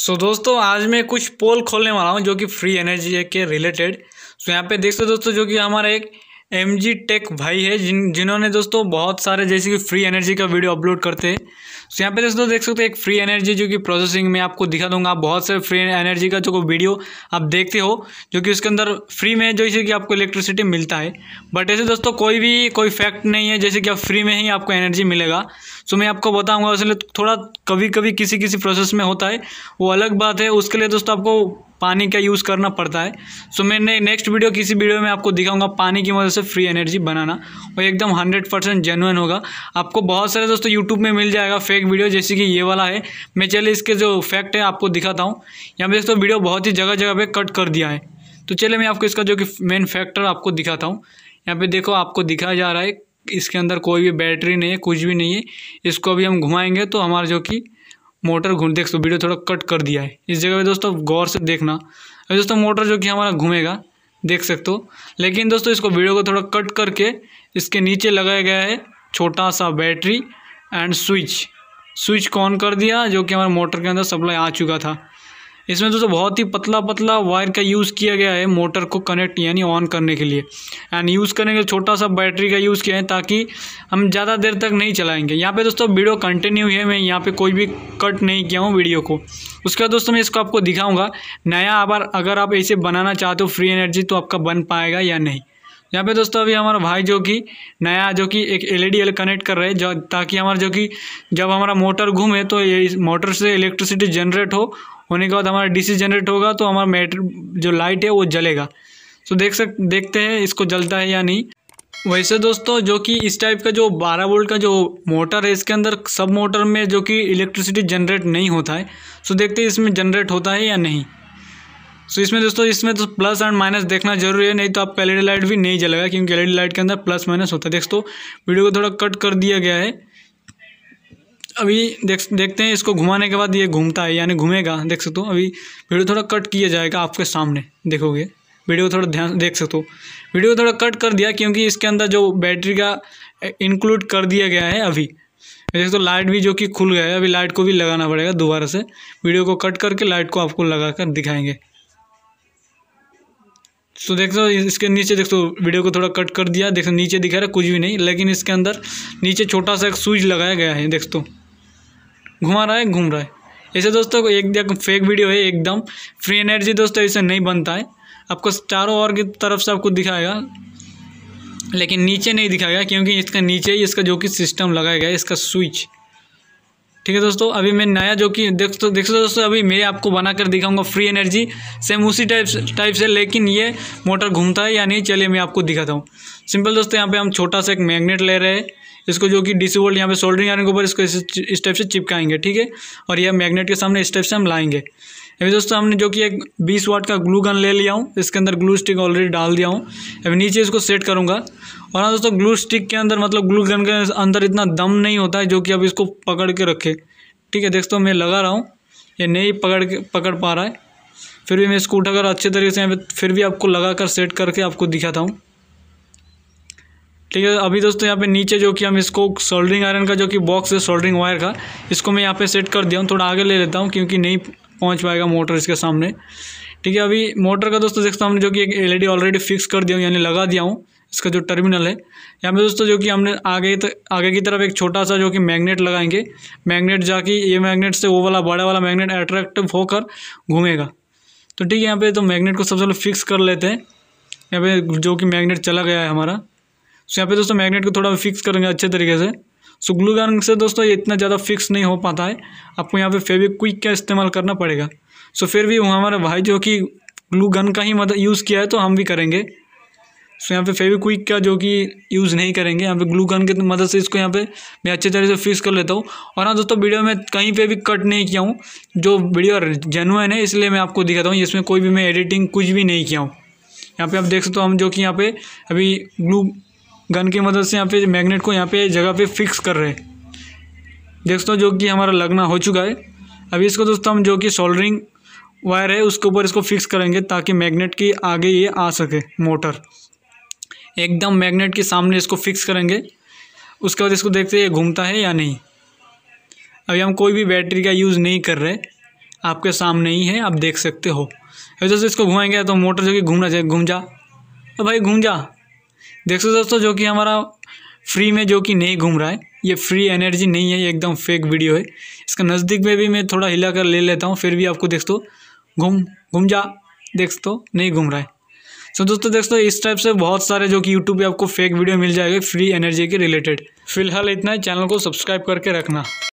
सो so, दोस्तों आज मैं कुछ पोल खोलने वाला हूँ जो कि फ्री एनर्जी के रिलेटेड सो so, यहाँ पे देख सकते दोस्तों जो कि हमारा एक एम जी टेक भाई है जिन जिन्होंने दोस्तों बहुत सारे जैसे कि फ्री एनर्जी का वीडियो अपलोड करते हैं तो यहाँ पे दोस्तों देख सकते हो एक फ्री एनर्जी जो कि प्रोसेसिंग में आपको दिखा दूंगा आप बहुत सारे फ्री एनर्जी का जो वीडियो आप देखते हो जो कि उसके अंदर फ्री में जैसे कि आपको इलेक्ट्रिसिटी मिलता है बट ऐसे दोस्तों कोई भी कोई फैक्ट नहीं है जैसे कि आप फ्री में ही आपको एनर्जी मिलेगा सो मैं आपको बताऊँगा उसमें थोड़ा कभी कभी किसी किसी प्रोसेस में होता है वो अलग बात है उसके लिए दोस्तों आपको पानी का यूज़ करना पड़ता है सो मैंने नेक्स्ट वीडियो किसी वीडियो में आपको दिखाऊंगा पानी की मदद से फ्री एनर्जी बनाना और एकदम हंड्रेड परसेंट जेनुअन होगा आपको बहुत सारे दोस्तों यूट्यूब में मिल जाएगा फेक वीडियो जैसे कि ये वाला है मैं चले इसके जो फैक्ट है आपको दिखाता हूँ यहाँ पर दोस्तों वीडियो बहुत ही जगह जगह पर कट कर दिया है तो चले मैं आपको इसका जो कि मेन फैक्टर आपको दिखाता हूँ यहाँ पे देखो आपको दिखाया जा रहा है इसके अंदर कोई भी बैटरी नहीं है कुछ भी नहीं है इसको अभी हम घुमाएंगे तो हमारा जो कि मोटर घूम देख सो तो वीडियो थोड़ा कट कर दिया है इस जगह पे दोस्तों गौर से देखना अभी दोस्तों मोटर जो कि हमारा घूमेगा देख सकते हो लेकिन दोस्तों इसको वीडियो को थोड़ा कट करके इसके नीचे लगाया गया है छोटा सा battery and switch switch on कर दिया जो कि हमारे मोटर के अंदर सप्लाई आ चुका था इसमें दोस्तों बहुत ही पतला पतला वायर का यूज़ किया गया है मोटर को कनेक्ट यानी ऑन करने के लिए एंड यूज़ करने के लिए छोटा सा बैटरी का यूज़ किया है ताकि हम ज़्यादा देर तक नहीं चलाएंगे यहाँ पे दोस्तों वीडियो कंटिन्यू है मैं यहाँ पे कोई भी कट नहीं किया हूँ वीडियो को उसके बाद दोस्तों मैं इसको आपको दिखाऊंगा नया आबार अगर आप इसे बनाना चाहते हो फ्री एनर्जी तो आपका बन पाएगा या नहीं यहाँ पे दोस्तों अभी हमारा भाई जो कि नया जो कि एक एल ई कनेक्ट कर रहे हैं जो ताकि हमारा जो कि जब हमारा मोटर घूमे तो ये मोटर से इलेक्ट्रिसिटी जनरेट हो होने के बाद हमारा डीसी जनरेट होगा तो हमारा मैटर जो लाइट है वो जलेगा तो देख सक देखते हैं इसको जलता है या नहीं वैसे दोस्तों जो कि इस टाइप का जो 12 वोल्ट का जो मोटर है इसके अंदर सब मोटर में जो कि इलेक्ट्रिसिटी जनरेट नहीं होता है सो तो देखते हैं इसमें जनरेट होता है या नहीं सो so, इसमें दोस्तों इसमें तो प्लस एंड माइनस देखना जरूरी है नहीं तो आपका एलईडी लाइट भी नहीं जलेगा क्योंकि एलईडी लाइट e के अंदर प्लस माइनस होता है दोस्तों वीडियो को थोड़ा कट कर दिया गया है अभी देख देखते हैं इसको घुमाने के बाद ये घूमता है यानी घूमेगा देख सकते हो अभी वीडियो थोड़ा कट किया जाएगा आपके सामने देखोगे वीडियो थोड़ा ध्यान देख सकते हो वीडियो थोड़ा कट कर दिया क्योंकि इसके अंदर जो बैटरी का इंक्लूड कर दिया गया है अभी देख तो लाइट भी जो कि खुल गया है अभी लाइट को भी लगाना पड़ेगा दोबारा से वीडियो को कट करके लाइट को आपको लगा कर दिखाएंगे तो देख सो इसके नीचे देख सो तो वीडियो को थोड़ा कट कर दिया देख नीचे दिखा रहा कुछ भी नहीं लेकिन इसके अंदर नीचे छोटा सा एक स्विच लगाया गया है देख सो तो। घुमा रहा है घूम रहा है ऐसे दोस्तों एक फेक वीडियो है एकदम फ्री एनर्जी दोस्तों ऐसे नहीं बनता है आपको चारों ओर की तरफ से आपको दिखाएगा लेकिन नीचे नहीं दिखाएगा क्योंकि इसका नीचे ही इसका जो कि सिस्टम लगाया गया है इसका स्विच ठीक है दोस्तों अभी मैं नया जो कि देख तो देख सकते दोस्तों अभी मैं आपको बनाकर दिखाऊंगा फ्री एनर्जी सेम उसी टाइप टाइप से लेकिन ये मोटर घूमता है या नहीं चलिए मैं आपको दिखाता हूँ सिंपल दोस्तों यहाँ पे हम छोटा सा एक मैग्नेट ले रहे हैं इसको जो कि डीसी वोल्ट यहाँ पे सोल्डरिंग आयरन के ऊपर इसको इस टाइप से चिपकाएंगे ठीक है और यह मैग्नेट के सामने इस टाइप से हम लाएंगे अभी दोस्तों हमने जो कि एक बीस वाट का ग्लू गन ले लिया हूँ इसके अंदर ग्लू स्टिक ऑलरेडी डाल दिया हूँ अभी नीचे इसको सेट करूँगा और हाँ दोस्तों ग्लू स्टिक के अंदर मतलब ग्लू गन के अंदर इतना दम नहीं होता है जो कि अब इसको पकड़ के रखे ठीक है दोस्तों मैं लगा रहा हूँ ये नहीं पकड़ के पकड़ पा रहा है फिर भी मैं इसको उठाकर अच्छे तरीके से यहाँ फिर भी आपको लगा कर सेट करके आपको दिखाता हूँ ठीक है अभी दोस्तों यहाँ पे नीचे जो कि हम इसको सोल्डरिंग आयरन का जो कि बॉक्स है सोल्डरिंग वायर का इसको मैं यहाँ पे सेट कर दिया हूँ थोड़ा आगे ले लेता हूँ क्योंकि नहीं पहुँच पाएगा मोटर इसके सामने ठीक है अभी मोटर का दोस्तों देखता हमने जो कि एक एल ऑलरेडी फिक्स कर दिया हूँ यानी लगा दिया हूँ इसका जो टर्मिनल है यहाँ पे दोस्तों जो कि हमने आगे तक आगे की तरफ एक छोटा सा जो कि मैग्नेट लगाएंगे मैग्नेट जाके ये मैग्नेट से वो वाला बड़ा वाला मैग्नेट अट्रैक्टिव होकर घूमेगा तो ठीक है यहाँ पे तो मैग्नेट को सबसे पहले फिक्स कर लेते हैं यहाँ पे जो कि मैग्नेट चला गया है हमारा सो यहाँ पे दोस्तों मैग्नेट को थोड़ा फिक्स करेंगे अच्छे तरीके से सो ग्लू गन से दोस्तों ये इतना ज़्यादा फिक्स नहीं हो पाता है आपको यहाँ पे फेविक क्विक का इस्तेमाल करना पड़ेगा सो फिर भी हमारा भाई जो कि ग्लू गन का ही मतलब यूज़ किया है तो हम भी करेंगे सो यहाँ पे फेविक्विक का जो कि यूज़ नहीं करेंगे यहाँ पे ग्लू गन की मदद से इसको यहाँ पे मैं अच्छे तरीके से फिक्स कर लेता हूँ और हाँ दोस्तों वीडियो में कहीं पे भी कट नहीं किया हूँ जो वीडियो जेनुअन है इसलिए मैं आपको दिखाता हूँ इसमें कोई भी मैं एडिटिंग कुछ भी नहीं किया हूँ यहाँ पे आप देख सकते हो हम जो कि यहाँ पे अभी ग्लू गन की मदद से यहाँ पे मैग्नेट को यहाँ पे जगह पे फिक्स कर रहे हैं देख दोस्तों जो कि हमारा लगना हो चुका है अभी इसको दोस्तों हम जो कि सोल्डरिंग वायर है उसके ऊपर इसको फिक्स करेंगे ताकि मैग्नेट की आगे ये आ सके मोटर एकदम मैग्नेट के सामने इसको फिक्स करेंगे उसके बाद इसको देखते हैं घूमता है या नहीं अभी हम कोई भी बैटरी का यूज़ नहीं कर रहे आपके सामने ही है आप देख सकते हो जैसे इसको घुमाएंगे तो मोटर जो कि घूमना चाहिए घूम जा तो भाई घूम जा देख सकते दोस्तों जो कि हमारा फ्री में जो कि नहीं घूम रहा है ये फ्री एनर्जी नहीं है ये एकदम फेक वीडियो है इसका नज़दीक में भी मैं थोड़ा हिला कर ले लेता हूँ फिर भी आपको देख दो घूम घूम जा देख दो नहीं घूम रहा है सो तो दोस्तों दोस्तों दोस्तों इस टाइप से बहुत सारे जो कि यूट्यूब पे आपको फेक वीडियो मिल जाएगा फ्री एनर्जी के रिलेटेड फिलहाल इतना ही चैनल को सब्सक्राइब करके रखना